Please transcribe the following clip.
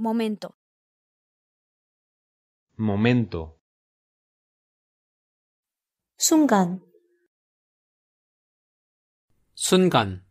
momento. Momento. Sungan. Sungan.